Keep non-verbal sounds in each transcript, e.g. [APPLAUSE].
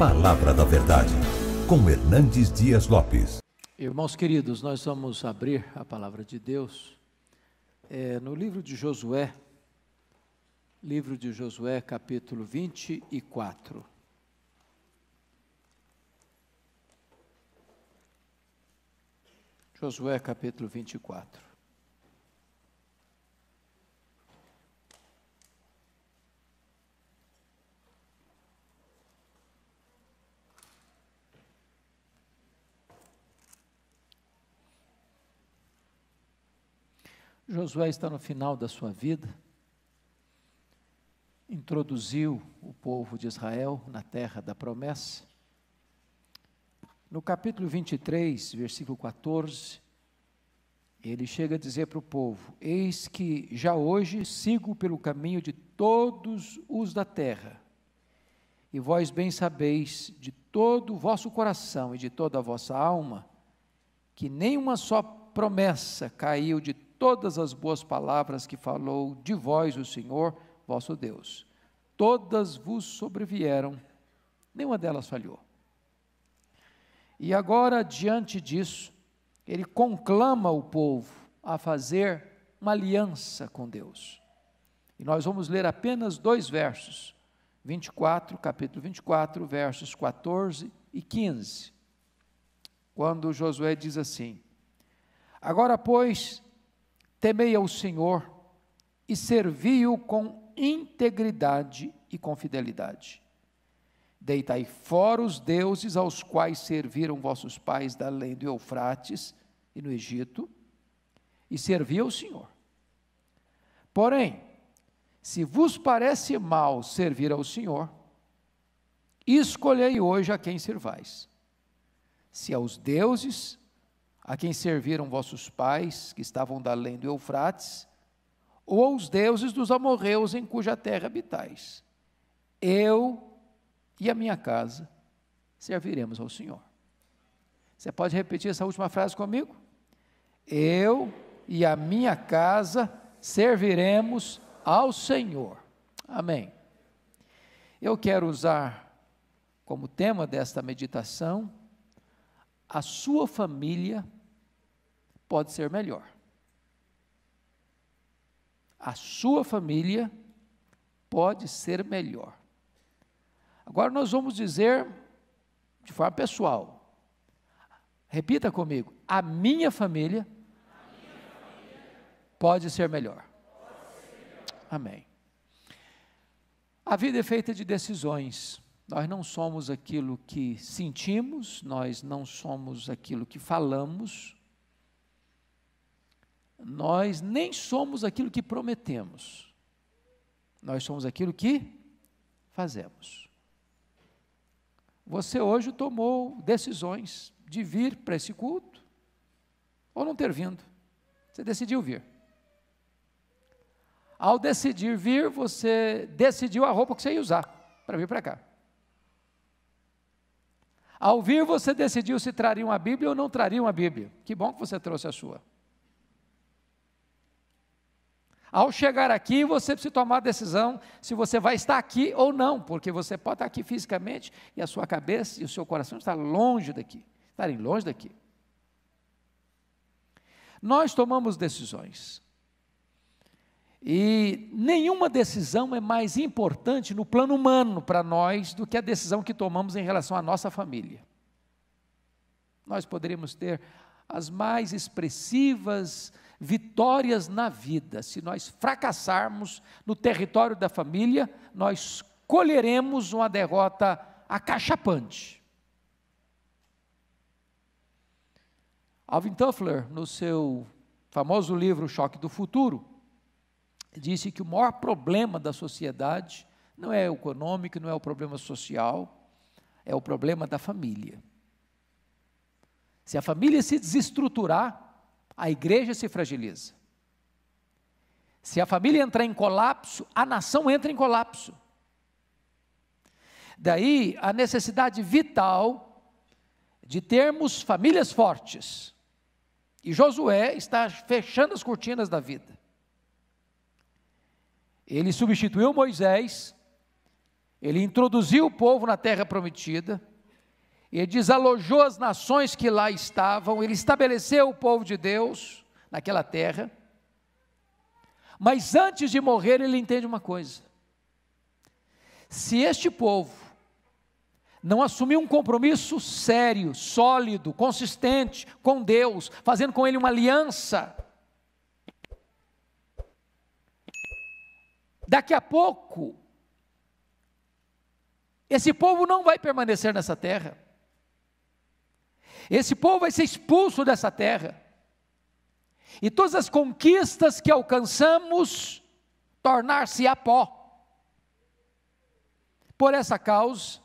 Palavra da Verdade, com Hernandes Dias Lopes. Irmãos queridos, nós vamos abrir a palavra de Deus é, no livro de Josué, livro de Josué, capítulo 24. Josué capítulo 24. Josué está no final da sua vida, introduziu o povo de Israel na terra da promessa. No capítulo 23, versículo 14, ele chega a dizer para o povo: Eis que já hoje sigo pelo caminho de todos os da terra, e vós bem sabeis de todo o vosso coração e de toda a vossa alma, que nenhuma só promessa caiu de todas as boas palavras que falou de vós o Senhor, vosso Deus. Todas vos sobrevieram, nenhuma delas falhou. E agora, diante disso, ele conclama o povo a fazer uma aliança com Deus. E nós vamos ler apenas dois versos, 24, capítulo 24, versos 14 e 15. Quando Josué diz assim: Agora, pois, temei ao Senhor e servi-o com integridade e com fidelidade. Deitai fora os deuses aos quais serviram vossos pais da além do Eufrates e no Egito, e servi ao Senhor. Porém, se vos parece mal servir ao Senhor, escolhei hoje a quem servais: se aos deuses a quem serviram vossos pais, que estavam da além do Eufrates, ou aos deuses dos amorreus em cuja terra habitais. Eu e a minha casa serviremos ao Senhor. Você pode repetir essa última frase comigo? Eu e a minha casa serviremos ao Senhor. Amém. Eu quero usar como tema desta meditação a sua família pode ser melhor. A sua família pode ser melhor. Agora nós vamos dizer de forma pessoal. Repita comigo: a minha família, a minha pode ser melhor. Pode ser melhor. Amém. A vida é feita de decisões. Nós não somos aquilo que sentimos, nós não somos aquilo que falamos, nós nem somos aquilo que prometemos, nós somos aquilo que fazemos. Você hoje tomou decisões de vir para esse culto ou não ter vindo. Você decidiu vir. Ao decidir vir, você decidiu a roupa que você ia usar para vir para cá. Ao vir, você decidiu se traria uma Bíblia ou não traria uma Bíblia. Que bom que você trouxe a sua. Ao chegar aqui, você precisa tomar a decisão se você vai estar aqui ou não, porque você pode estar aqui fisicamente e a sua cabeça e o seu coração está longe daqui, estarem longe daqui. Nós tomamos decisões. E nenhuma decisão é mais importante no plano humano para nós do que a decisão que tomamos em relação à nossa família. Nós poderíamos ter as mais expressivas vitórias na vida. Se nós fracassarmos no território da família, nós colheremos uma derrota acachapante. Alvin Toffler, no seu famoso livro Choque do Futuro, disse que o maior problema da sociedade não é econômico, não é o problema social, é o problema da família. Se a família se desestruturar, a igreja se fragiliza. Se a família entrar em colapso, a nação entra em colapso. Daí a necessidade vital de termos famílias fortes. E Josué está fechando as cortinas da vida. Ele substituiu Moisés, ele introduziu o povo na terra prometida, ele desalojou as nações que lá estavam, ele estabeleceu o povo de Deus naquela terra. Mas antes de morrer, ele entende uma coisa: se este povo não assumir um compromisso sério, sólido, consistente com Deus, fazendo com ele uma aliança, daqui a pouco, esse povo não vai permanecer nessa terra. Esse povo vai ser expulso dessa terra. E todas as conquistas que alcançamos tornar-se a pó. Por essa causa,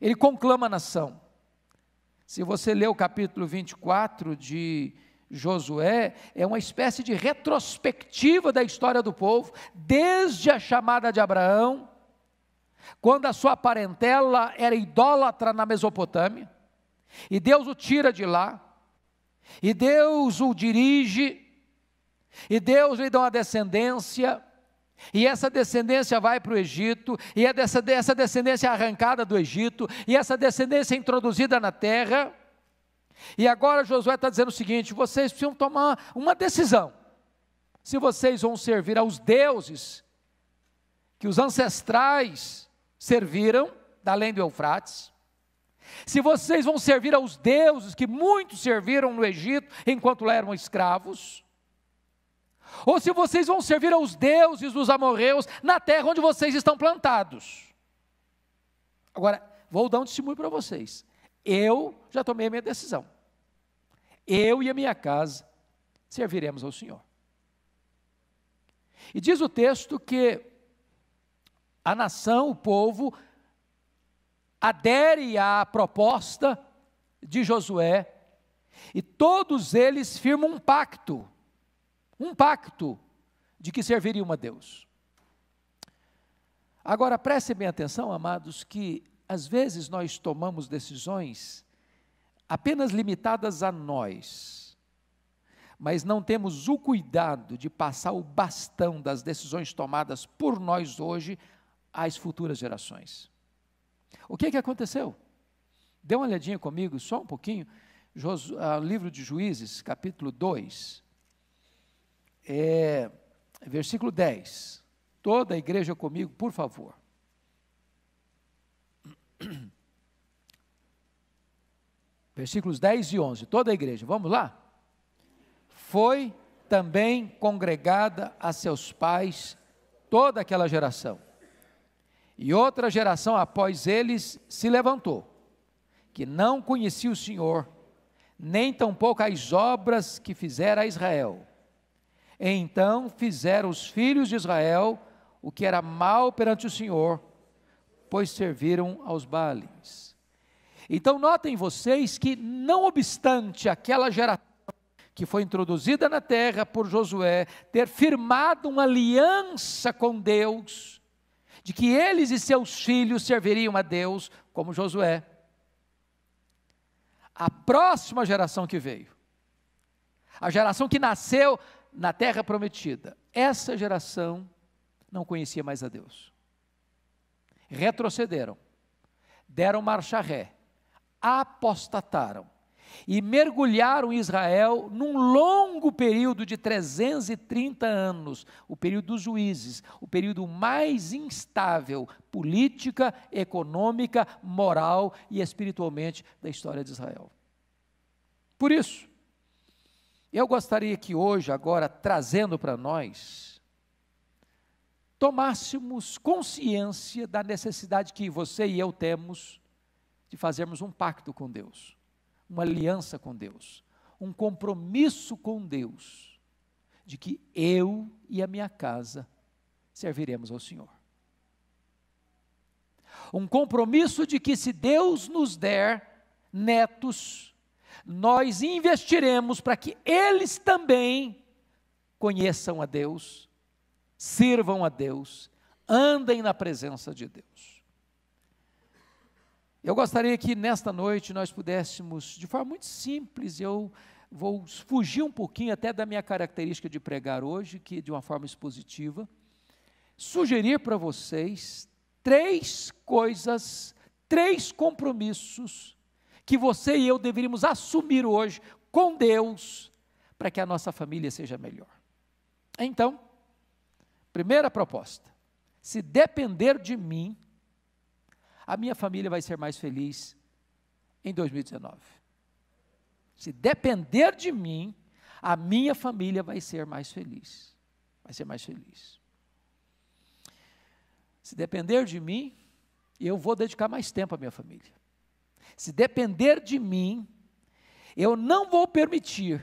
ele conclama a nação. Se você ler o capítulo 24 de Josué, é uma espécie de retrospectiva da história do povo, desde a chamada de Abraão, quando a sua parentela era idólatra na Mesopotâmia, e Deus o tira de lá, e Deus o dirige, e Deus lhe dá uma descendência, e essa descendência vai para o Egito, e é dessa, essa descendência é arrancada do Egito, e essa descendência é introduzida na terra. E agora Josué está dizendo o seguinte: vocês precisam tomar uma decisão. Se vocês vão servir aos deuses que os ancestrais serviram, da além do Eufrates, se vocês vão servir aos deuses que muitos serviram no Egito enquanto lá eram escravos, ou se vocês vão servir aos deuses dos amorreus na terra onde vocês estão plantados. Agora, vou dar um testemunho para vocês. Eu já tomei a minha decisão. Eu e a minha casa serviremos ao Senhor. E diz o texto que a nação, o povo, adere à proposta de Josué e todos eles firmam um pacto, um pacto de que serviriam a Deus. Agora preste bem atenção, amados, que às vezes nós tomamos decisões apenas limitadas a nós, mas não temos o cuidado de passar o bastão das decisões tomadas por nós hoje às futuras gerações. O que, é que aconteceu? Dê uma olhadinha comigo, só um pouquinho, Josu, ah, livro de Juízes, capítulo 2, é, versículo 10. Toda a igreja comigo, por favor. [CLEARS THROAT] Versículos 10 e 11. Toda a igreja, vamos lá? Foi também congregada a seus pais toda aquela geração. E outra geração após eles se levantou, que não conhecia o Senhor, nem tampouco as obras que fizera a Israel. Então fizeram os filhos de Israel o que era mal perante o Senhor, pois serviram aos Baalins. Então notem vocês que, não obstante aquela geração que foi introduzida na terra por Josué ter firmado uma aliança com Deus, de que eles e seus filhos serviriam a Deus como Josué. A próxima geração que veio, a geração que nasceu na terra prometida, essa geração não conhecia mais a Deus. Retrocederam, deram marcha ré, apostataram e mergulharam Israel num longo período de 330 anos, o período dos juízes, o período mais instável política, econômica, moral e espiritualmente da história de Israel. Por isso, eu gostaria que hoje, agora, trazendo para nós, tomássemos consciência da necessidade que você e eu temos de fazermos um pacto com Deus uma aliança com Deus, um compromisso com Deus, de que eu e a minha casa serviremos ao Senhor. Um compromisso de que se Deus nos der netos, nós investiremos para que eles também conheçam a Deus, sirvam a Deus, andem na presença de Deus. Eu gostaria que nesta noite nós pudéssemos, de forma muito simples, eu vou fugir um pouquinho até da minha característica de pregar hoje, que de uma forma expositiva, sugerir para vocês três coisas, três compromissos que você e eu deveríamos assumir hoje com Deus para que a nossa família seja melhor. Então, primeira proposta: se depender de mim, a minha família vai ser mais feliz em 2019. Se depender de mim, a minha família vai ser mais feliz. Vai ser mais feliz. Se depender de mim, eu vou dedicar mais tempo à minha família. Se depender de mim, eu não vou permitir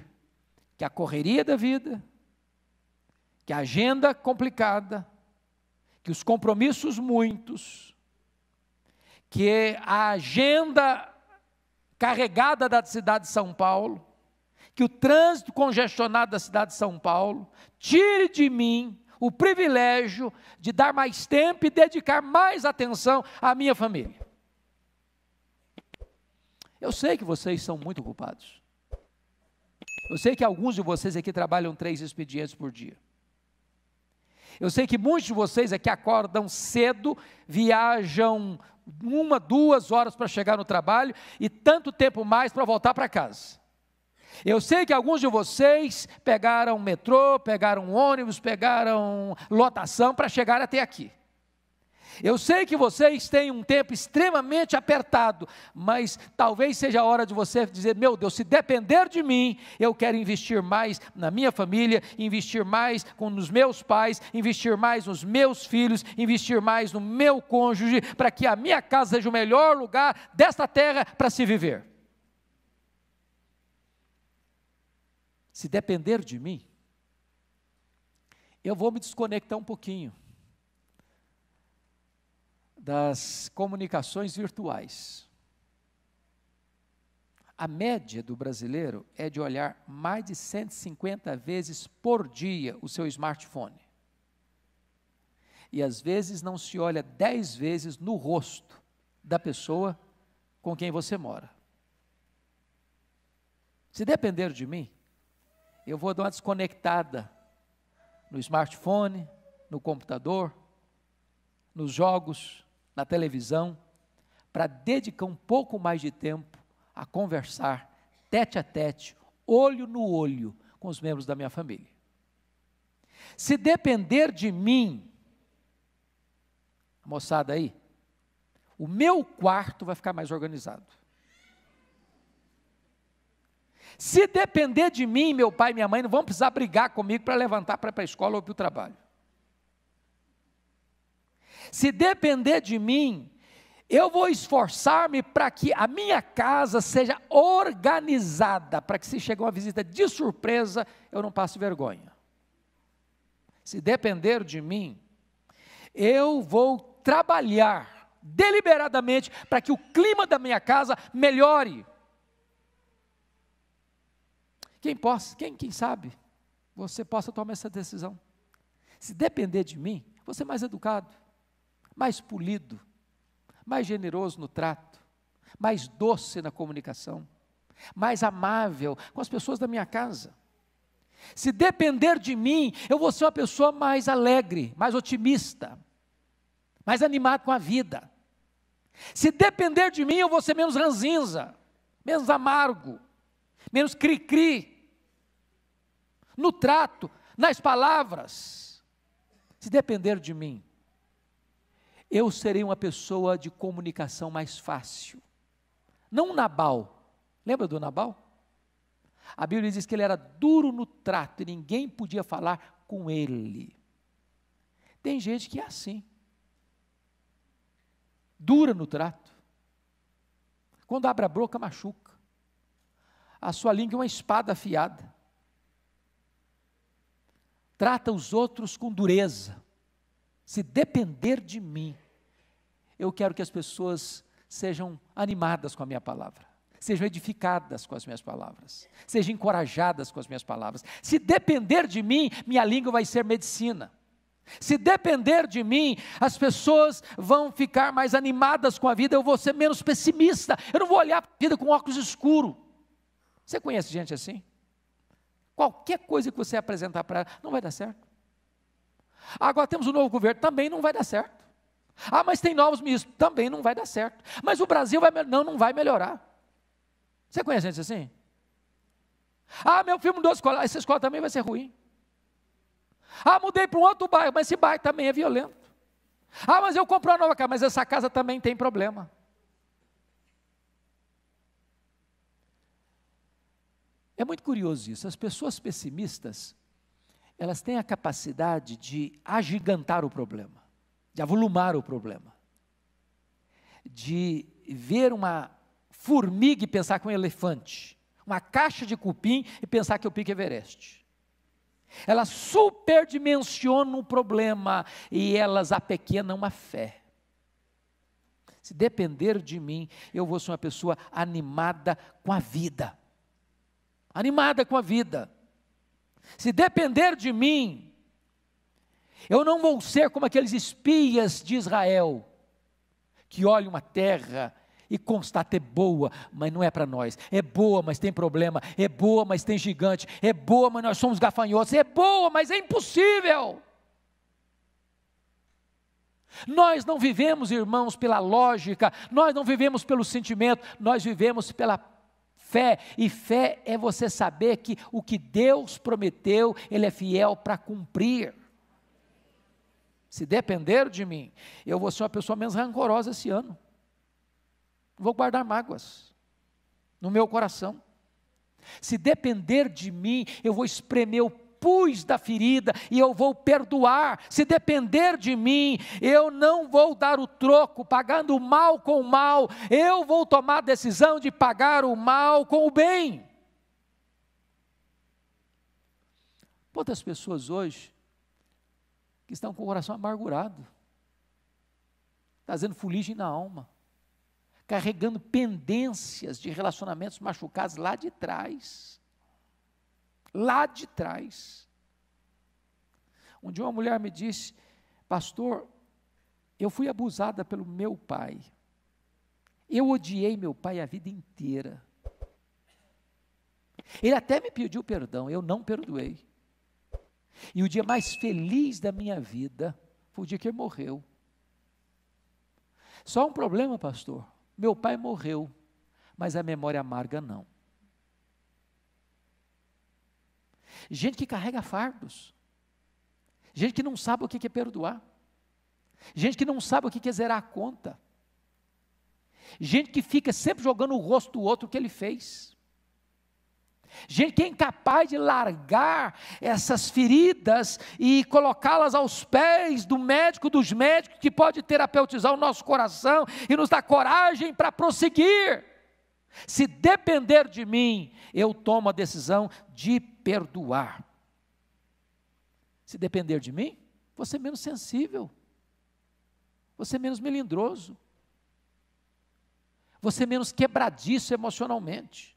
que a correria da vida, que a agenda complicada, que os compromissos muitos, que a agenda carregada da cidade de São Paulo, que o trânsito congestionado da cidade de São Paulo tire de mim o privilégio de dar mais tempo e dedicar mais atenção à minha família. Eu sei que vocês são muito ocupados. Eu sei que alguns de vocês aqui trabalham três expedientes por dia. Eu sei que muitos de vocês aqui acordam cedo, viajam uma, duas horas para chegar no trabalho e tanto tempo mais para voltar para casa. Eu sei que alguns de vocês pegaram metrô, pegaram ônibus, pegaram lotação para chegar até aqui. Eu sei que vocês têm um tempo extremamente apertado, mas talvez seja a hora de você dizer: meu Deus, se depender de mim, eu quero investir mais na minha família, investir mais com os meus pais, investir mais nos meus filhos, investir mais no meu cônjuge, para que a minha casa seja o melhor lugar desta terra para se viver. Se depender de mim, eu vou me desconectar um pouquinho das comunicações virtuais. A média do brasileiro é de olhar mais de 150 vezes por dia o seu smartphone. E às vezes não se olha 10 vezes no rosto da pessoa com quem você mora. Se depender de mim, eu vou dar uma desconectada no smartphone, no computador, nos jogos, na televisão, para dedicar um pouco mais de tempo a conversar tete a tete, olho no olho, com os membros da minha família. Se depender de mim, moçada aí, o meu quarto vai ficar mais organizado. Se depender de mim, meu pai e minha mãe não vão precisar brigar comigo para levantar para ir para a escola ou para o trabalho. Se depender de mim, eu vou esforçar-me para que a minha casa seja organizada, para que se chegar uma visita de surpresa, eu não passe vergonha. Se depender de mim, eu vou trabalhar deliberadamente para que o clima da minha casa melhore. Quem possa, quem, quem sabe, você possa tomar essa decisão. Se depender de mim, você é mais educado mais polido, mais generoso no trato, mais doce na comunicação, mais amável com as pessoas da minha casa. Se depender de mim, eu vou ser uma pessoa mais alegre, mais otimista, mais animado com a vida. Se depender de mim, eu vou ser menos ranzinza, menos amargo, menos cri-cri. No trato, nas palavras. Se depender de mim, eu serei uma pessoa de comunicação mais fácil. Não Nabal. Lembra do Nabal? A Bíblia diz que ele era duro no trato e ninguém podia falar com ele. Tem gente que é assim. Dura no trato. Quando abre a boca, machuca. A sua língua é uma espada afiada. Trata os outros com dureza. Se depender de mim, eu quero que as pessoas sejam animadas com a minha palavra, sejam edificadas com as minhas palavras, sejam encorajadas com as minhas palavras. Se depender de mim, minha língua vai ser medicina. Se depender de mim, as pessoas vão ficar mais animadas com a vida, eu vou ser menos pessimista, eu não vou olhar para a vida com óculos escuros. Você conhece gente assim? Qualquer coisa que você apresentar para ela, não vai dar certo. Agora temos um novo governo, também não vai dar certo. Ah, mas tem novos ministros. Também não vai dar certo. Mas o Brasil vai. Não, não vai melhorar. Você conhece gente assim? Ah, meu filho mudou de escola. Ah, essa escola também vai ser ruim. Ah, mudei para um outro bairro, mas esse bairro também é violento. Ah, mas eu comprei uma nova casa, mas essa casa também tem problema. É muito curioso isso. As pessoas pessimistas, elas têm a capacidade de agigantar o problema de avolumar o problema, de ver uma formiga e pensar que é um elefante, uma caixa de cupim e pensar que é o pico é Everest. Elas superdimensionam o problema e elas apequenam a fé. Se depender de mim, eu vou ser uma pessoa animada com a vida. Animada com a vida. Se depender de mim, eu não vou ser como aqueles espias de Israel, que olham uma terra e constata é boa, mas não é para nós. É boa, mas tem problema. É boa, mas tem gigante. É boa, mas nós somos gafanhotos. É boa, mas é impossível. Nós não vivemos, irmãos, pela lógica, nós não vivemos pelo sentimento, nós vivemos pela fé. E fé é você saber que o que Deus prometeu, Ele é fiel para cumprir. Se depender de mim, eu vou ser uma pessoa menos rancorosa esse ano. vou guardar mágoas no meu coração. Se depender de mim, eu vou espremer o pus da ferida e eu vou perdoar. Se depender de mim, eu não vou dar o troco, pagando o mal com o mal. Eu vou tomar a decisão de pagar o mal com o bem. Quantas pessoas hoje que estão com o coração amargurado, trazendo fuligem na alma, carregando pendências de relacionamentos machucados lá de trás. Lá de trás. Um dia uma mulher me disse, pastor, eu fui abusada pelo meu pai. Eu odiei meu pai a vida inteira. Ele até me pediu perdão, eu não perdoei. E o dia mais feliz da minha vida foi o dia que ele morreu. Só um problema, pastor. Meu pai morreu, mas a memória amarga não. Gente que carrega fardos. Gente que não sabe o que é perdoar. Gente que não sabe o que é zerar a conta. Gente que fica sempre jogando o rosto do outro que ele fez. Gente que é incapaz de largar essas feridas e colocá-las aos pés do médico dos médicos, que pode terapeutizar o nosso coração e nos dar coragem para prosseguir. Se depender de mim, eu tomo a decisão de perdoar. Se depender de mim, você é menos sensível, você é menos melindroso, você é menos quebradiço emocionalmente.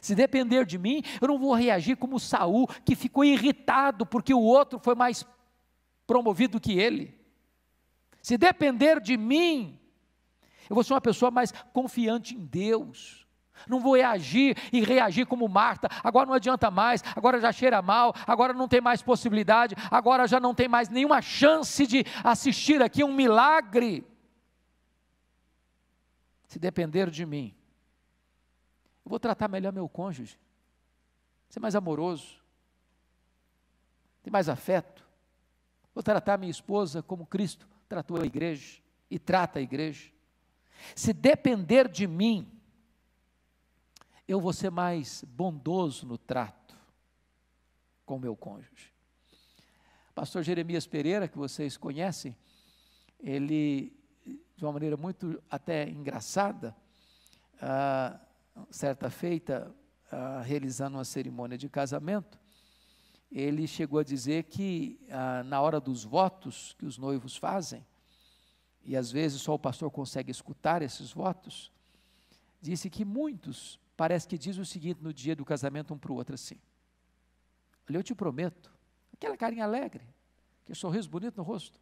Se depender de mim, eu não vou reagir como Saul, que ficou irritado porque o outro foi mais promovido que ele. Se depender de mim, eu vou ser uma pessoa mais confiante em Deus. Não vou reagir e reagir como Marta. Agora não adianta mais, agora já cheira mal, agora não tem mais possibilidade, agora já não tem mais nenhuma chance de assistir aqui um milagre. Se depender de mim, eu vou tratar melhor meu cônjuge. Ser mais amoroso. Ter mais afeto. Vou tratar minha esposa como Cristo tratou a igreja e trata a igreja. Se depender de mim, eu vou ser mais bondoso no trato com meu cônjuge. Pastor Jeremias Pereira, que vocês conhecem, ele, de uma maneira muito até engraçada, ah, certa feita, ah, realizando uma cerimônia de casamento, ele chegou a dizer que ah, na hora dos votos que os noivos fazem, e às vezes só o pastor consegue escutar esses votos, disse que muitos parece que diz o seguinte no dia do casamento um para o outro assim. Olha, eu te prometo, aquela carinha alegre, aquele sorriso bonito no rosto.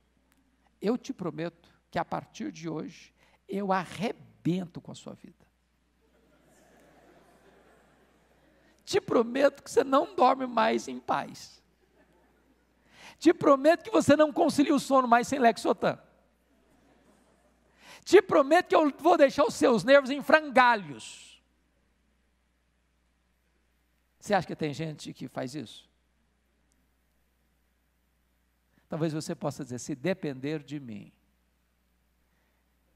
Eu te prometo que a partir de hoje eu arrebento com a sua vida. Te prometo que você não dorme mais em paz. Te prometo que você não concilia o sono mais sem Lexotan. Te prometo que eu vou deixar os seus nervos em frangalhos. Você acha que tem gente que faz isso? Talvez você possa dizer: se depender de mim,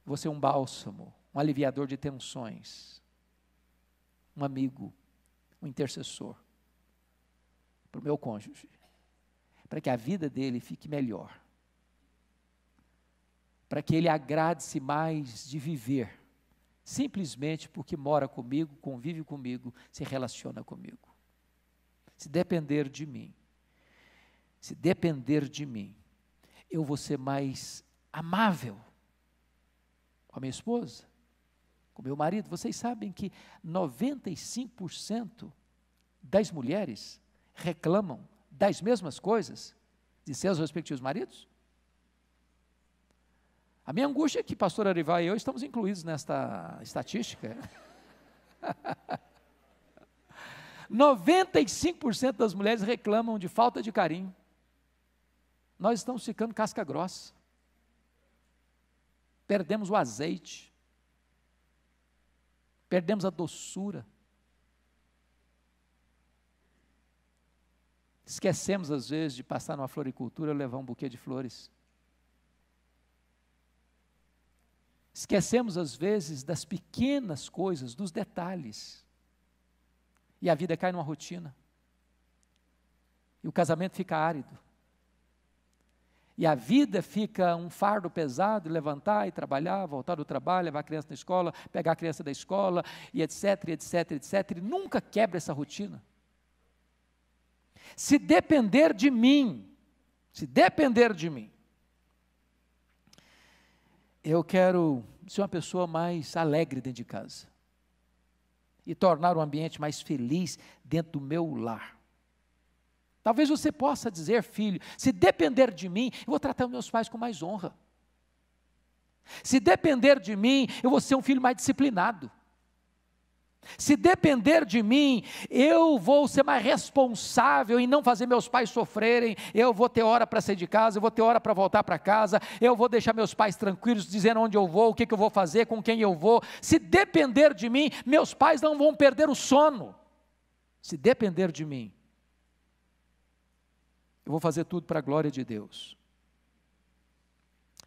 você é um bálsamo, um aliviador de tensões, um amigo, um intercessor para o meu cônjuge, para que a vida dele fique melhor, para que ele agrade-se mais de viver, simplesmente porque mora comigo, convive comigo, se relaciona comigo. Se depender de mim, se depender de mim, eu vou ser mais amável com a minha esposa, com meu marido, vocês sabem que 95% das mulheres reclamam das mesmas coisas de seus respectivos maridos? A minha angústia é que pastor Arivai e eu estamos incluídos nesta estatística. 95% [LAUGHS] das mulheres reclamam de falta de carinho. Nós estamos ficando casca grossa. Perdemos o azeite perdemos a doçura, esquecemos às vezes de passar numa floricultura e levar um buquê de flores. Esquecemos às vezes das pequenas coisas, dos detalhes. E a vida cai numa rotina. E o casamento fica árido e a vida fica um fardo pesado, levantar e trabalhar, voltar do trabalho, levar a criança na escola, pegar a criança da escola, e etc, etc, etc, e nunca quebra essa rotina. Se depender de mim, se depender de mim, eu quero ser uma pessoa mais alegre dentro de casa e tornar o ambiente mais feliz dentro do meu lar. Talvez você possa dizer, filho, se depender de mim, eu vou tratar os meus pais com mais honra. Se depender de mim, eu vou ser um filho mais disciplinado. Se depender de mim, eu vou ser mais responsável em não fazer meus pais sofrerem. Eu vou ter hora para sair de casa, eu vou ter hora para voltar para casa, eu vou deixar meus pais tranquilos, dizendo onde eu vou, o que, que eu vou fazer, com quem eu vou. Se depender de mim, meus pais não vão perder o sono. Se depender de mim, eu vou fazer tudo para a glória de Deus.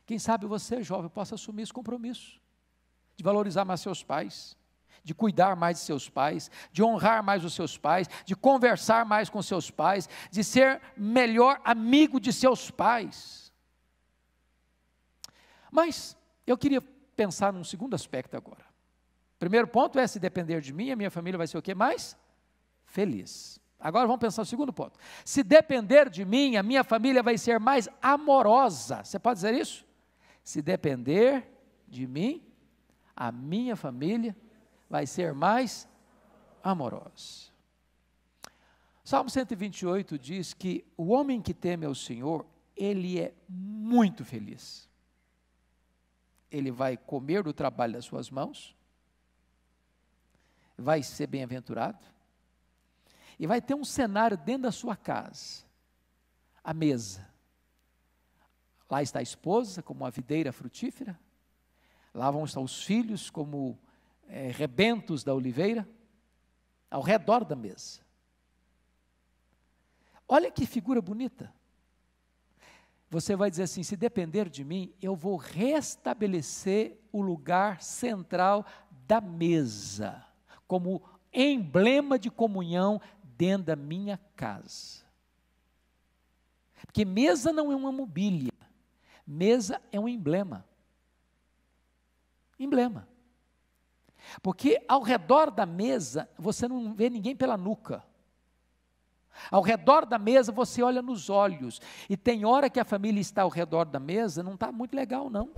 Quem sabe você, jovem, possa assumir esse compromisso de valorizar mais seus pais, de cuidar mais de seus pais, de honrar mais os seus pais, de conversar mais com seus pais, de ser melhor amigo de seus pais. Mas eu queria pensar num segundo aspecto agora. Primeiro ponto é: se depender de mim, a minha família vai ser o que mais? Feliz. Agora vamos pensar no segundo ponto. Se depender de mim, a minha família vai ser mais amorosa. Você pode dizer isso? Se depender de mim, a minha família vai ser mais amorosa. Salmo 128 diz que o homem que teme ao Senhor, ele é muito feliz. Ele vai comer do trabalho das suas mãos, vai ser bem-aventurado, e vai ter um cenário dentro da sua casa a mesa. Lá está a esposa, como uma videira frutífera. Lá vão estar os filhos, como é, rebentos da oliveira, ao redor da mesa. Olha que figura bonita. Você vai dizer assim: se depender de mim, eu vou restabelecer o lugar central da mesa, como emblema de comunhão dentro da minha casa. Porque mesa não é uma mobília, mesa é um emblema. Emblema. Porque ao redor da mesa você não vê ninguém pela nuca. Ao redor da mesa você olha nos olhos. E tem hora que a família está ao redor da mesa, não está muito legal, não.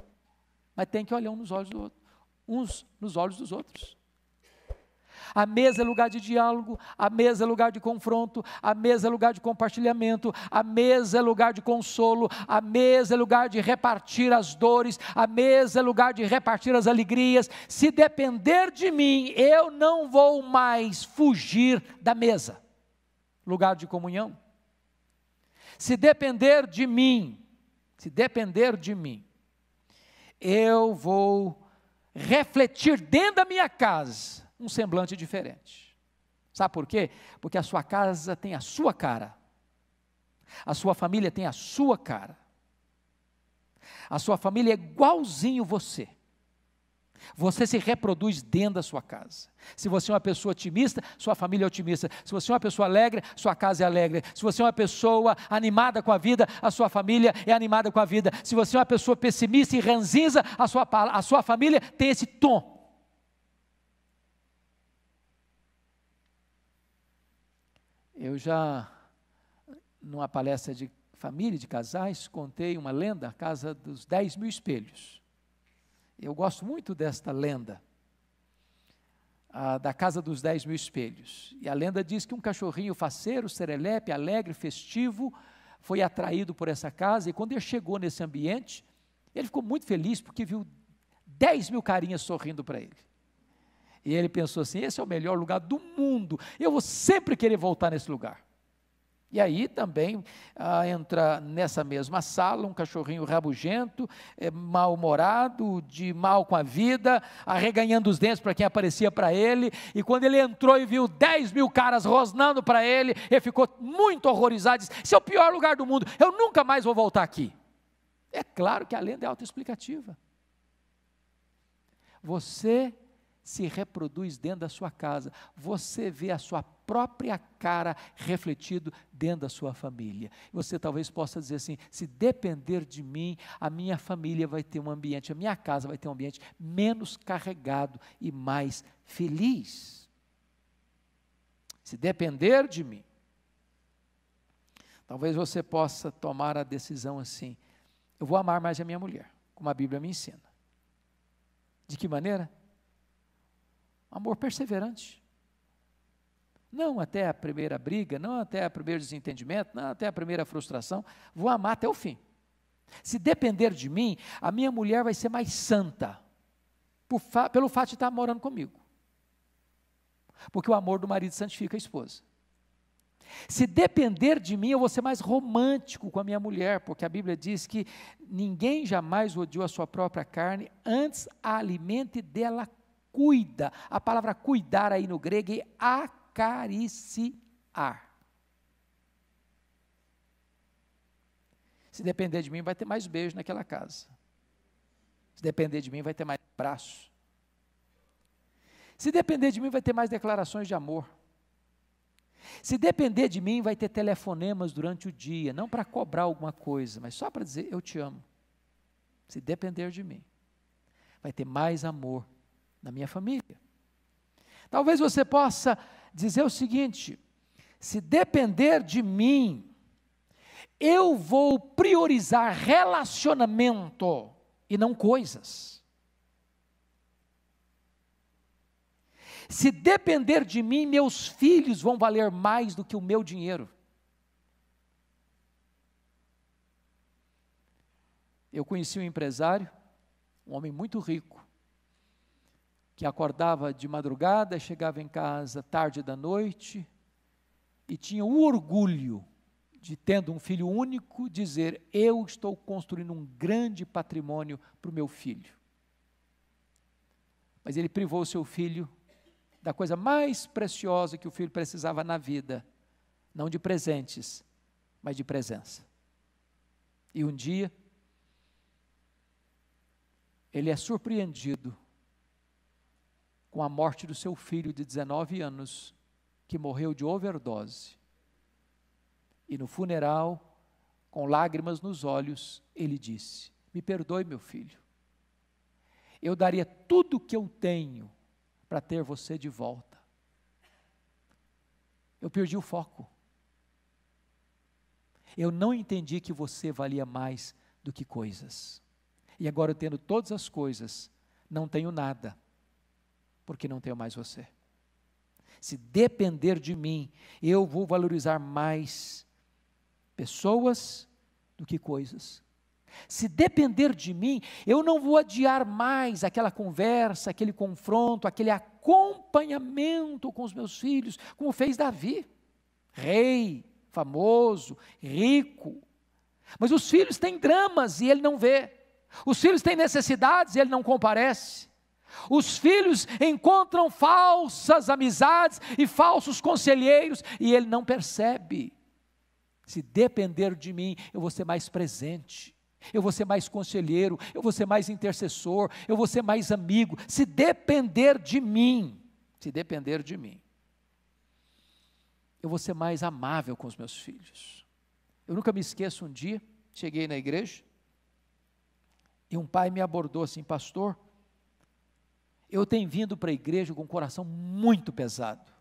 Mas tem que olhar um nos olhos do outro, uns nos olhos dos outros. A mesa é lugar de diálogo, a mesa é lugar de confronto, a mesa é lugar de compartilhamento, a mesa é lugar de consolo, a mesa é lugar de repartir as dores, a mesa é lugar de repartir as alegrias. Se depender de mim, eu não vou mais fugir da mesa. Lugar de comunhão. Se depender de mim, se depender de mim, eu vou refletir dentro da minha casa um semblante diferente. Sabe por quê? Porque a sua casa tem a sua cara, a sua família tem a sua cara, a sua família é igualzinho você. Você se reproduz dentro da sua casa. Se você é uma pessoa otimista, sua família é otimista. Se você é uma pessoa alegre, sua casa é alegre. Se você é uma pessoa animada com a vida, a sua família é animada com a vida. Se você é uma pessoa pessimista e ranzinza, a sua, a sua família tem esse tom. Eu já, numa palestra de família, de casais, contei uma lenda, a casa dos 10 mil espelhos. Eu gosto muito desta lenda, da casa dos 10 mil espelhos. E a lenda diz que um cachorrinho faceiro, serelepe, alegre, festivo, foi atraído por essa casa e quando ele chegou nesse ambiente, ele ficou muito feliz porque viu 10 mil carinhas sorrindo para ele. E ele pensou assim: esse é o melhor lugar do mundo, eu vou sempre querer voltar nesse lugar. E aí também ah, entra nessa mesma sala um cachorrinho rabugento, eh, mal-humorado, de mal com a vida, arreganhando os dentes para quem aparecia para ele. E quando ele entrou e viu 10 mil caras rosnando para ele, ele ficou muito horrorizado. Disse: Esse é o pior lugar do mundo, eu nunca mais vou voltar aqui. É claro que a lenda é autoexplicativa. Você se reproduz dentro da sua casa. Você vê a sua própria cara refletido dentro da sua família. Você talvez possa dizer assim: se depender de mim, a minha família vai ter um ambiente, a minha casa vai ter um ambiente menos carregado e mais feliz. Se depender de mim. Talvez você possa tomar a decisão assim: eu vou amar mais a minha mulher, como a Bíblia me ensina. De que maneira? Amor perseverante. Não até a primeira briga, não até o primeiro desentendimento, não até a primeira frustração. Vou amar até o fim. Se depender de mim, a minha mulher vai ser mais santa, fa pelo fato de estar morando comigo. Porque o amor do marido santifica a esposa. Se depender de mim, eu vou ser mais romântico com a minha mulher, porque a Bíblia diz que ninguém jamais odiou a sua própria carne, antes a alimente dela cuida. A palavra cuidar aí no grego é acariciar. Se depender de mim, vai ter mais beijo naquela casa. Se depender de mim, vai ter mais braço. Se depender de mim, vai ter mais declarações de amor. Se depender de mim, vai ter telefonemas durante o dia, não para cobrar alguma coisa, mas só para dizer eu te amo. Se depender de mim, vai ter mais amor na minha família. Talvez você possa dizer o seguinte: se depender de mim, eu vou priorizar relacionamento e não coisas. Se depender de mim, meus filhos vão valer mais do que o meu dinheiro. Eu conheci um empresário, um homem muito rico, que acordava de madrugada, chegava em casa tarde da noite e tinha o orgulho de, tendo um filho único, dizer: Eu estou construindo um grande patrimônio para o meu filho. Mas ele privou seu filho da coisa mais preciosa que o filho precisava na vida, não de presentes, mas de presença. E um dia, ele é surpreendido com a morte do seu filho de 19 anos, que morreu de overdose. E no funeral, com lágrimas nos olhos, ele disse: Me perdoe, meu filho. Eu daria tudo o que eu tenho para ter você de volta. Eu perdi o foco. Eu não entendi que você valia mais do que coisas. E agora, tendo todas as coisas, não tenho nada porque não tenho mais você. Se depender de mim, eu vou valorizar mais pessoas do que coisas. Se depender de mim, eu não vou adiar mais aquela conversa, aquele confronto, aquele acompanhamento com os meus filhos, como fez Davi, rei, famoso, rico. Mas os filhos têm dramas e ele não vê. Os filhos têm necessidades e ele não comparece. Os filhos encontram falsas amizades e falsos conselheiros e ele não percebe. Se depender de mim, eu vou ser mais presente, eu vou ser mais conselheiro, eu vou ser mais intercessor, eu vou ser mais amigo. Se depender de mim, se depender de mim, eu vou ser mais amável com os meus filhos. Eu nunca me esqueço um dia, cheguei na igreja e um pai me abordou assim, pastor eu tenho vindo para a igreja com o um coração muito pesado,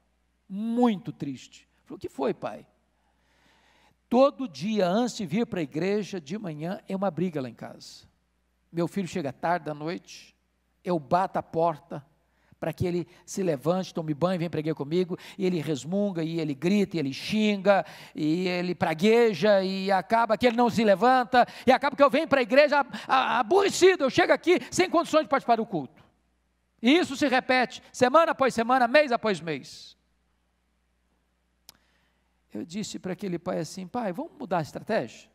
muito triste. Falei, o que foi, pai? Todo dia, antes de vir para a igreja, de manhã, é uma briga lá em casa. Meu filho chega tarde da noite, eu bato a porta para que ele se levante, tome banho, vem pregar comigo, e ele resmunga, e ele grita, e ele xinga, e ele pragueja, e acaba que ele não se levanta, e acaba que eu venho para a igreja aborrecido, eu chego aqui sem condições de participar do culto. E isso se repete semana após semana, mês após mês. Eu disse para aquele pai assim: pai, vamos mudar a estratégia?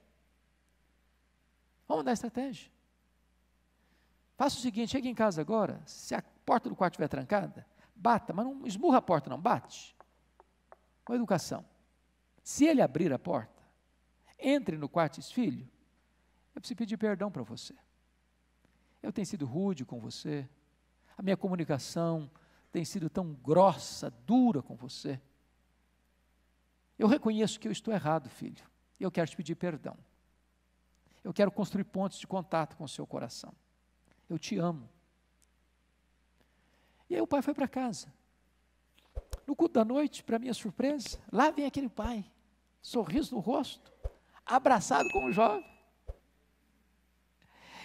Vamos mudar a estratégia. Faça o seguinte: chega em casa agora, se a porta do quarto estiver trancada, bata, mas não esmurra a porta, não, bate. Com educação. Se ele abrir a porta, entre no quarto e filho, eu preciso pedir perdão para você. Eu tenho sido rude com você a minha comunicação tem sido tão grossa, dura com você. Eu reconheço que eu estou errado, filho, e eu quero te pedir perdão. Eu quero construir pontes de contato com o seu coração. Eu te amo. E aí o pai foi para casa. No culto da noite, para minha surpresa, lá vem aquele pai, sorriso no rosto, abraçado com o jovem.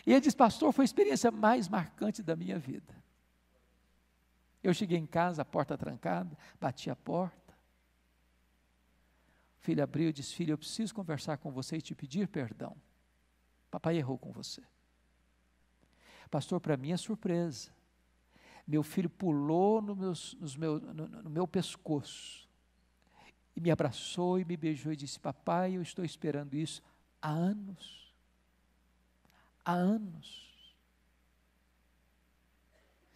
E ele diz, pastor, foi a experiência mais marcante da minha vida. Eu cheguei em casa, a porta trancada, bati a porta. O filho abriu e disse: Filho, eu preciso conversar com você e te pedir perdão. Papai errou com você. Pastor, para mim é surpresa. Meu filho pulou no, meus, meu, no, no meu pescoço e me abraçou e me beijou e disse: Papai, eu estou esperando isso há anos. Há anos.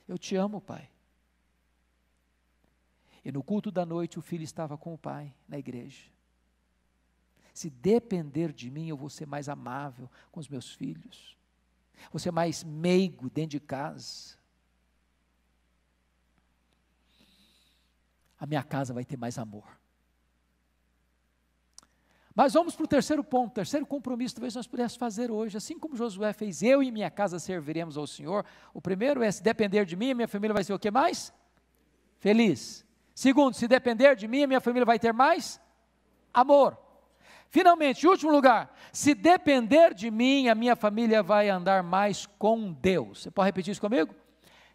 Eu te amo, Pai. E no culto da noite o filho estava com o pai na igreja. Se depender de mim, eu vou ser mais amável com os meus filhos. Vou ser mais meigo dentro de casa. A minha casa vai ter mais amor. Mas vamos para o terceiro ponto, terceiro compromisso, talvez nós pudéssemos fazer hoje, assim como Josué fez, eu e minha casa serviremos ao Senhor. O primeiro é se depender de mim, minha família vai ser o que mais? Feliz. Segundo, se depender de mim, a minha família vai ter mais amor. Finalmente, último lugar, se depender de mim, a minha família vai andar mais com Deus. Você pode repetir isso comigo?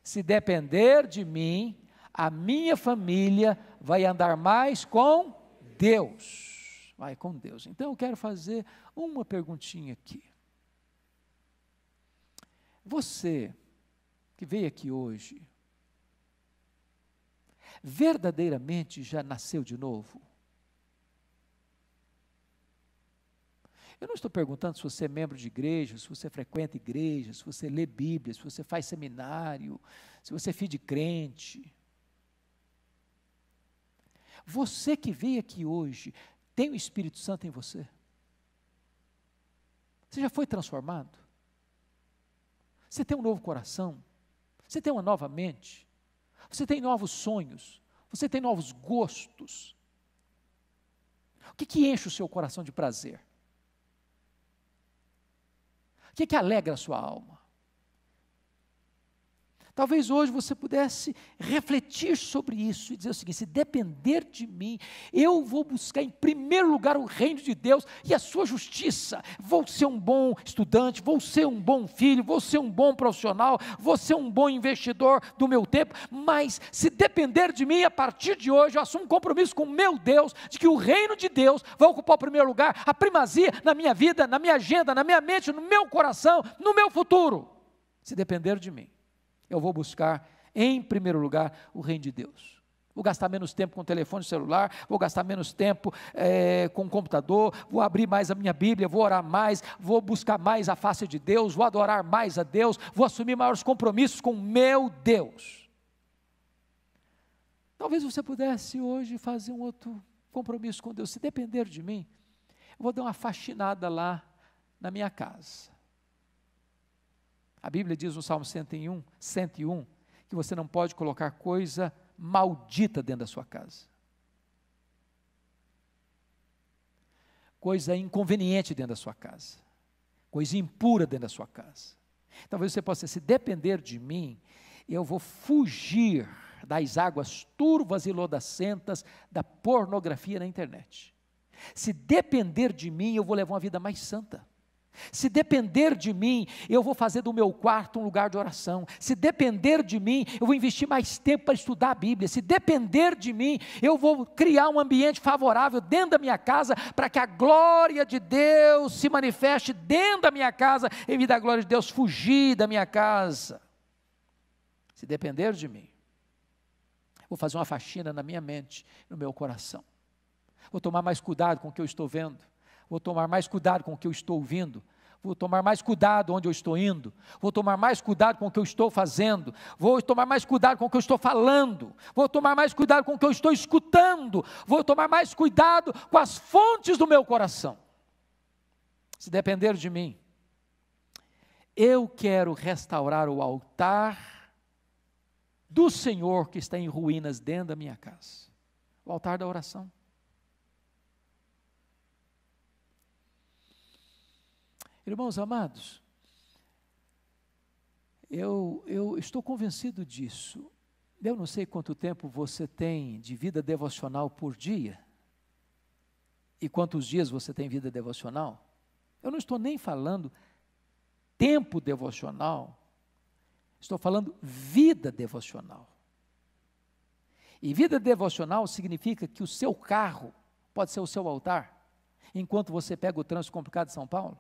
Se depender de mim, a minha família vai andar mais com Deus. Vai com Deus. Então eu quero fazer uma perguntinha aqui. Você que veio aqui hoje, verdadeiramente já nasceu de novo? Eu não estou perguntando se você é membro de igreja, se você frequenta igreja, se você lê Bíblia, se você faz seminário, se você é filho de crente. Você que veio aqui hoje, tem o Espírito Santo em você? Você já foi transformado? Você tem um novo coração? Você tem uma nova mente? Você tem novos sonhos. Você tem novos gostos. O que, que enche o seu coração de prazer? O que, que alegra a sua alma? Talvez hoje você pudesse refletir sobre isso e dizer o seguinte: se depender de mim, eu vou buscar em primeiro lugar o reino de Deus e a sua justiça. Vou ser um bom estudante, vou ser um bom filho, vou ser um bom profissional, vou ser um bom investidor do meu tempo, mas se depender de mim, a partir de hoje eu assumo um compromisso com o meu Deus de que o reino de Deus vai ocupar o primeiro lugar, a primazia na minha vida, na minha agenda, na minha mente, no meu coração, no meu futuro. Se depender de mim eu vou buscar, em primeiro lugar, o reino de Deus. Vou gastar menos tempo com o telefone celular, vou gastar menos tempo é, com o computador, vou abrir mais a minha Bíblia, vou orar mais, vou buscar mais a face de Deus, vou adorar mais a Deus, vou assumir maiores compromissos com meu Deus. Talvez você pudesse hoje fazer um outro compromisso com Deus, se depender de mim, eu vou dar uma faxinada lá na minha casa. A Bíblia diz no Salmo 101, 101 que você não pode colocar coisa maldita dentro da sua casa. Coisa inconveniente dentro da sua casa. Coisa impura dentro da sua casa. Talvez você possa, se depender de mim, eu vou fugir das águas turvas e lodacentas da pornografia na internet. Se depender de mim, eu vou levar uma vida mais santa. Se depender de mim, eu vou fazer do meu quarto um lugar de oração. Se depender de mim, eu vou investir mais tempo para estudar a Bíblia. Se depender de mim, eu vou criar um ambiente favorável dentro da minha casa para que a glória de Deus se manifeste dentro da minha casa, em vida a glória de Deus fugir da minha casa. Se depender de mim, vou fazer uma faxina na minha mente, no meu coração. Vou tomar mais cuidado com o que eu estou vendo vou tomar mais cuidado com o que eu estou ouvindo, vou tomar mais cuidado onde eu estou indo, vou tomar mais cuidado com o que eu estou fazendo, vou tomar mais cuidado com o que eu estou falando, vou tomar mais cuidado com o que eu estou escutando, vou tomar mais cuidado com as fontes do meu coração. Se depender de mim, eu quero restaurar o altar do Senhor que está em ruínas dentro da minha casa o altar da oração. Irmãos amados, eu, eu estou convencido disso. Eu não sei quanto tempo você tem de vida devocional por dia e quantos dias você tem vida devocional. Eu não estou nem falando tempo devocional, estou falando vida devocional. E vida devocional significa que o seu carro pode ser o seu altar, enquanto você pega o trânsito complicado de São Paulo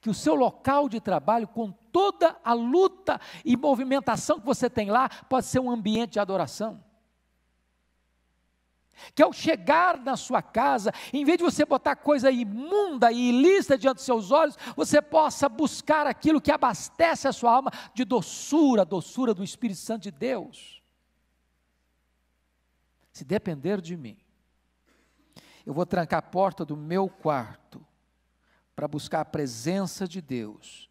que o seu local de trabalho, com toda a luta e movimentação que você tem lá, pode ser um ambiente de adoração. Que ao chegar na sua casa, em vez de você botar coisa imunda e ilícita diante dos seus olhos, você possa buscar aquilo que abastece a sua alma de doçura, doçura do Espírito Santo de Deus. Se depender de mim, eu vou trancar a porta do meu quarto para buscar a presença de Deus,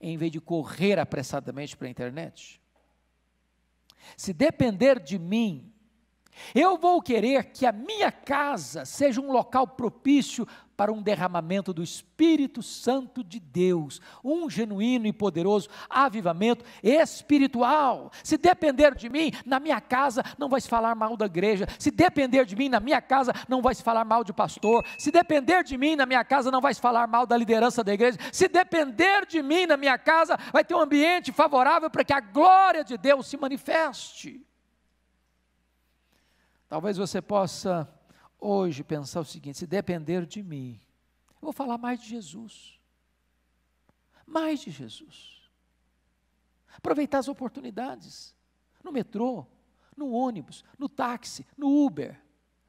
em vez de correr apressadamente para a internet? Se depender de mim, eu vou querer que a minha casa seja um local propício para um derramamento do Espírito Santo de Deus, um genuíno e poderoso avivamento espiritual. Se depender de mim, na minha casa não vai se falar mal da igreja. Se depender de mim, na minha casa não vai se falar mal de pastor. Se depender de mim, na minha casa não vai se falar mal da liderança da igreja. Se depender de mim, na minha casa vai ter um ambiente favorável para que a glória de Deus se manifeste. Talvez você possa hoje pensar o seguinte: se depender de mim, eu vou falar mais de Jesus. Mais de Jesus. Aproveitar as oportunidades no metrô, no ônibus, no táxi, no Uber,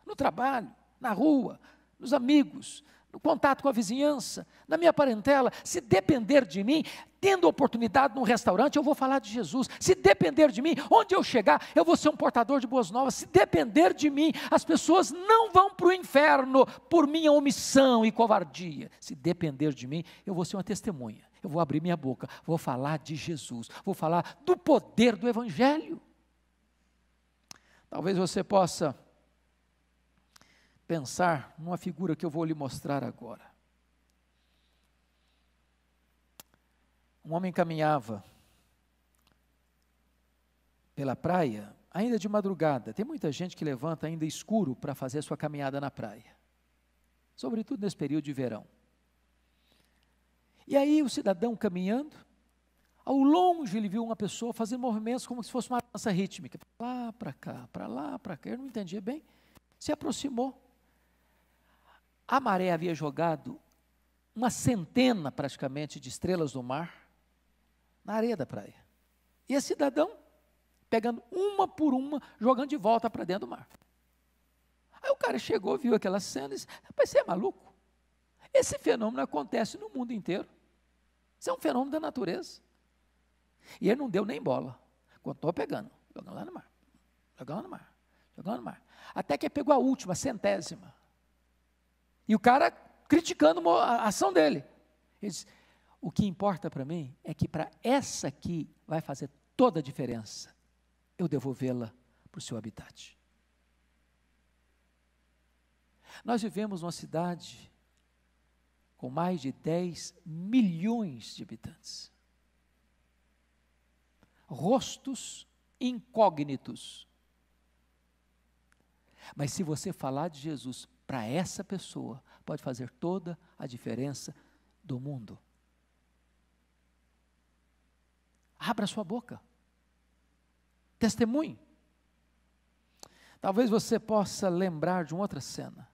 no trabalho, na rua, nos amigos, no contato com a vizinhança, na minha parentela. Se depender de mim, Tendo oportunidade num restaurante, eu vou falar de Jesus. Se depender de mim, onde eu chegar, eu vou ser um portador de boas novas. Se depender de mim, as pessoas não vão para o inferno por minha omissão e covardia. Se depender de mim, eu vou ser uma testemunha. Eu vou abrir minha boca, vou falar de Jesus, vou falar do poder do Evangelho. Talvez você possa pensar numa figura que eu vou lhe mostrar agora. um homem caminhava pela praia, ainda de madrugada. Tem muita gente que levanta ainda escuro para fazer a sua caminhada na praia, sobretudo nesse período de verão. E aí o cidadão caminhando, ao longe ele viu uma pessoa fazendo movimentos como se fosse uma dança rítmica, para lá, para cá, para lá, para cá. Eu não entendia bem. Se aproximou. A maré havia jogado uma centena praticamente de estrelas do mar na areia da praia. E esse cidadão pegando uma por uma, jogando de volta para dentro do mar. Aí o cara chegou, viu aquela cena e disse: Rapaz, você é maluco? Esse fenômeno acontece no mundo inteiro. Isso é um fenômeno da natureza. E ele não deu nem bola. Continuou pegando, jogando lá no mar, jogando lá no mar, jogando lá no mar. Até que pegou a última, a centésima. E o cara criticando a ação dele. Ele disse: o que importa para mim é que para essa aqui vai fazer toda a diferença eu devolvê-la para o seu habitat. Nós vivemos numa cidade com mais de 10 milhões de habitantes. Rostos incógnitos. Mas se você falar de Jesus para essa pessoa, pode fazer toda a diferença do mundo. Abra sua boca. Testemunhe. Talvez você possa lembrar de uma outra cena.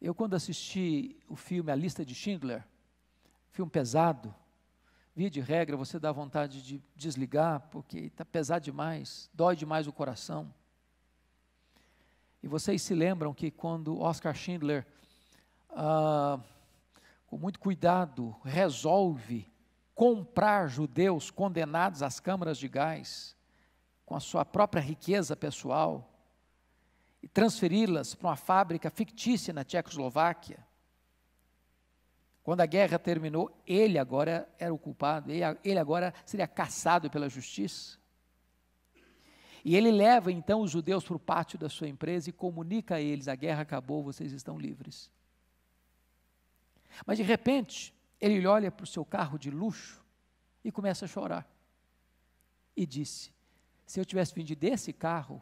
Eu, quando assisti o filme A Lista de Schindler, filme pesado, via de regra, você dá vontade de desligar, porque está pesado demais, dói demais o coração. E vocês se lembram que quando Oscar Schindler, ah, com muito cuidado, resolve comprar judeus condenados às câmaras de gás com a sua própria riqueza pessoal e transferi-las para uma fábrica fictícia na Tchecoslováquia. Quando a guerra terminou, ele agora era o culpado, ele agora seria caçado pela justiça. E ele leva então os judeus para o pátio da sua empresa e comunica a eles: a guerra acabou, vocês estão livres. Mas de repente, ele olha para o seu carro de luxo e começa a chorar. E disse: Se eu tivesse vendido esse carro,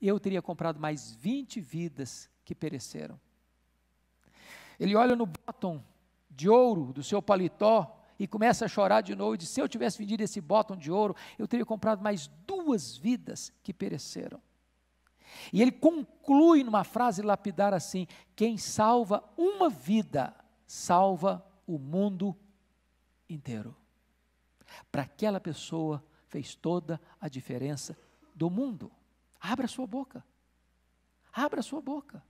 eu teria comprado mais 20 vidas que pereceram. Ele olha no bottom de ouro do seu paletó e começa a chorar de novo e diz: Se eu tivesse vendido esse bottom de ouro, eu teria comprado mais duas vidas que pereceram. E ele conclui numa frase lapidar assim: Quem salva uma vida, salva o mundo inteiro. Para aquela pessoa fez toda a diferença do mundo. Abra sua boca. Abra sua boca.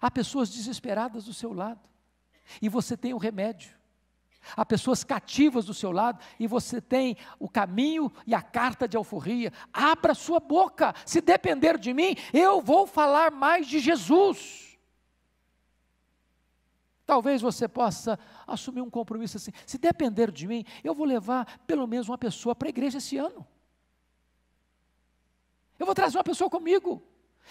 Há pessoas desesperadas do seu lado e você tem o remédio. Há pessoas cativas do seu lado e você tem o caminho e a carta de alforria. Abra sua boca. Se depender de mim, eu vou falar mais de Jesus. Talvez você possa assumir um compromisso assim. Se depender de mim, eu vou levar pelo menos uma pessoa para a igreja esse ano. Eu vou trazer uma pessoa comigo.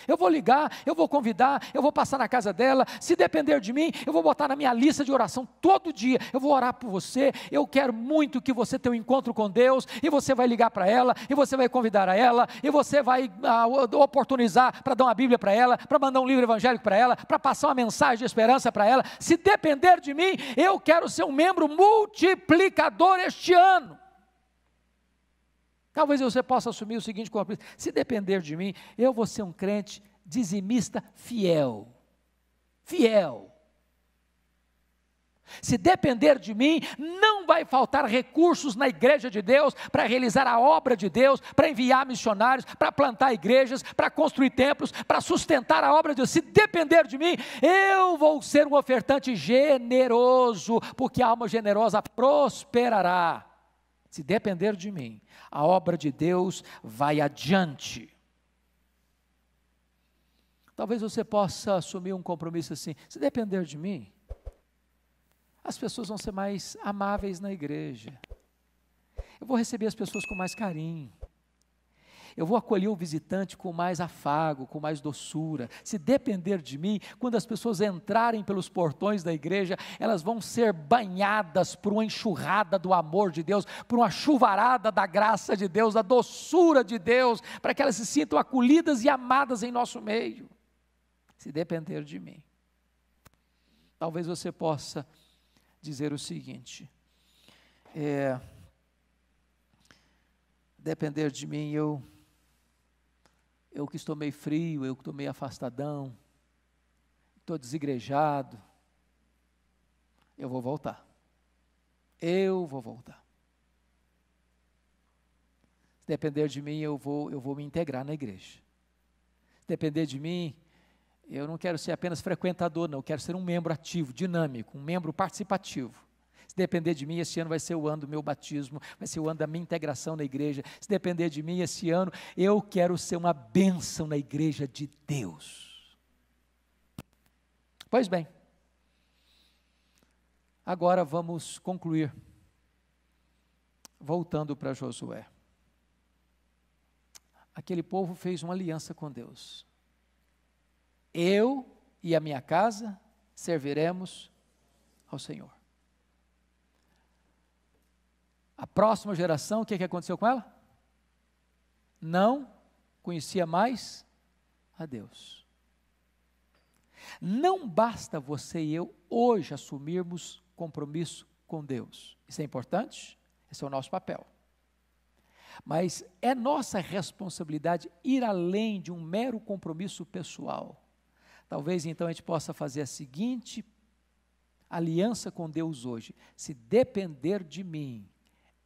Eu vou ligar, eu vou convidar, eu vou passar na casa dela. Se depender de mim, eu vou botar na minha lista de oração todo dia. Eu vou orar por você. Eu quero muito que você tenha um encontro com Deus. E você vai ligar para ela, e você vai convidar a ela, e você vai ah, oportunizar para dar uma Bíblia para ela, para mandar um livro evangélico para ela, para passar uma mensagem de esperança para ela. Se depender de mim, eu quero ser um membro multiplicador este ano. Talvez você possa assumir o seguinte compromisso: se depender de mim, eu vou ser um crente dizimista fiel. Fiel. Se depender de mim, não vai faltar recursos na igreja de Deus para realizar a obra de Deus, para enviar missionários, para plantar igrejas, para construir templos, para sustentar a obra de Deus. Se depender de mim, eu vou ser um ofertante generoso, porque a alma generosa prosperará. Se depender de mim, a obra de Deus vai adiante. Talvez você possa assumir um compromisso assim. Se depender de mim, as pessoas vão ser mais amáveis na igreja. Eu vou receber as pessoas com mais carinho. Eu vou acolher o visitante com mais afago, com mais doçura. Se depender de mim, quando as pessoas entrarem pelos portões da igreja, elas vão ser banhadas por uma enxurrada do amor de Deus, por uma chuvarada da graça de Deus, da doçura de Deus, para que elas se sintam acolhidas e amadas em nosso meio. Se depender de mim. Talvez você possa dizer o seguinte: é, depender de mim, eu eu que estou meio frio, eu que estou meio afastadão, estou desigrejado, eu vou voltar. Eu vou voltar. Se depender de mim, eu vou, eu vou me integrar na igreja. Se depender de mim, eu não quero ser apenas frequentador, não, eu quero ser um membro ativo, dinâmico, um membro participativo. Se depender de mim, esse ano vai ser o ano do meu batismo, vai ser o ano da minha integração na igreja. Se depender de mim, esse ano eu quero ser uma bênção na igreja de Deus. Pois bem, agora vamos concluir, voltando para Josué. Aquele povo fez uma aliança com Deus. Eu e a minha casa serviremos ao Senhor. A próxima geração, o que, é que aconteceu com ela? Não conhecia mais a Deus. Não basta você e eu hoje assumirmos compromisso com Deus. Isso é importante, esse é o nosso papel. Mas é nossa responsabilidade ir além de um mero compromisso pessoal. Talvez então a gente possa fazer a seguinte aliança com Deus hoje: se depender de mim,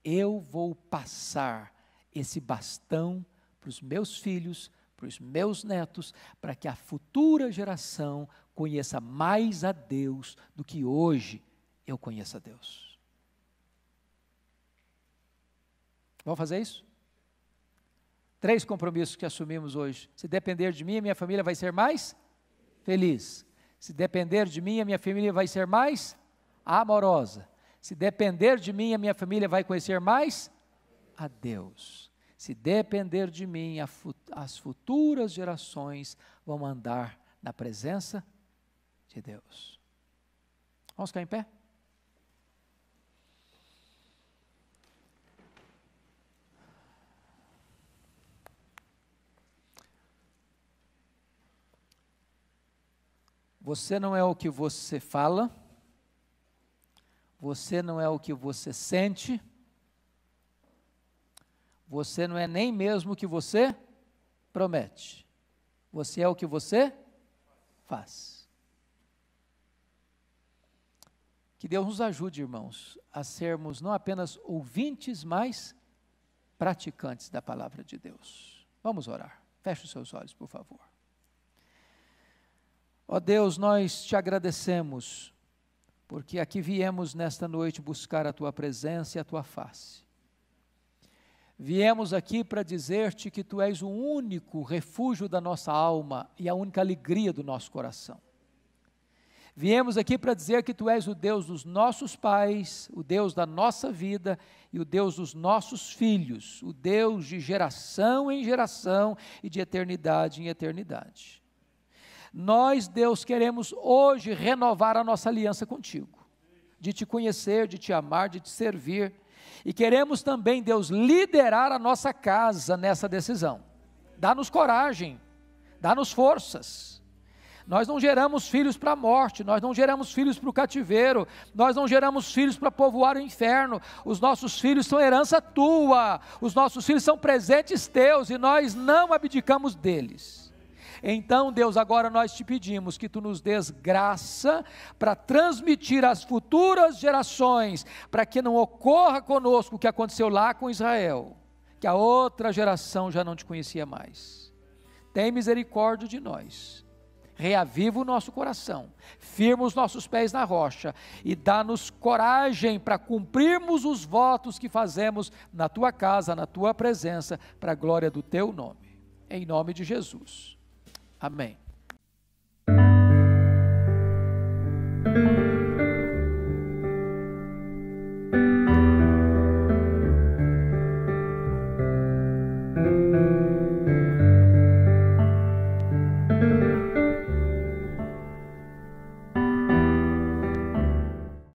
eu vou passar esse bastão para os meus filhos, para os meus netos, para que a futura geração conheça mais a Deus do que hoje eu conheço a Deus. Vamos fazer isso? Três compromissos que assumimos hoje. Se depender de mim, minha família vai ser mais feliz. Se depender de mim, minha família vai ser mais amorosa. Se depender de mim, a minha família vai conhecer mais a Deus. Se depender de mim, as futuras gerações vão andar na presença de Deus. Vamos ficar em pé? Você não é o que você fala, você não é o que você sente. Você não é nem mesmo o que você promete. Você é o que você faz. Que Deus nos ajude, irmãos, a sermos não apenas ouvintes, mas praticantes da palavra de Deus. Vamos orar. Feche os seus olhos, por favor. Ó Deus, nós te agradecemos porque aqui viemos nesta noite buscar a tua presença e a tua face. Viemos aqui para dizer-te que tu és o único refúgio da nossa alma e a única alegria do nosso coração. Viemos aqui para dizer que tu és o Deus dos nossos pais, o Deus da nossa vida e o Deus dos nossos filhos, o Deus de geração em geração e de eternidade em eternidade. Nós, Deus, queremos hoje renovar a nossa aliança contigo, de te conhecer, de te amar, de te servir. E queremos também, Deus, liderar a nossa casa nessa decisão. Dá-nos coragem, dá-nos forças. Nós não geramos filhos para a morte, nós não geramos filhos para o cativeiro, nós não geramos filhos para povoar o inferno. Os nossos filhos são herança tua, os nossos filhos são presentes teus e nós não abdicamos deles. Então, Deus, agora nós te pedimos que tu nos des graça para transmitir às futuras gerações, para que não ocorra conosco o que aconteceu lá com Israel, que a outra geração já não te conhecia mais. Tem misericórdia de nós reaviva o nosso coração, firma os nossos pés na rocha e dá-nos coragem para cumprirmos os votos que fazemos na tua casa, na tua presença, para a glória do teu nome. Em nome de Jesus. Amém.